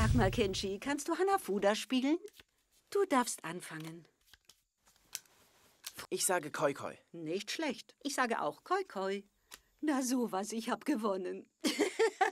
Sag mal, Kenshi, kannst du Hanafuda spielen? Du darfst anfangen. Ich sage Koi Koi. Nicht schlecht. Ich sage auch Koi Koi. Na sowas, ich hab gewonnen.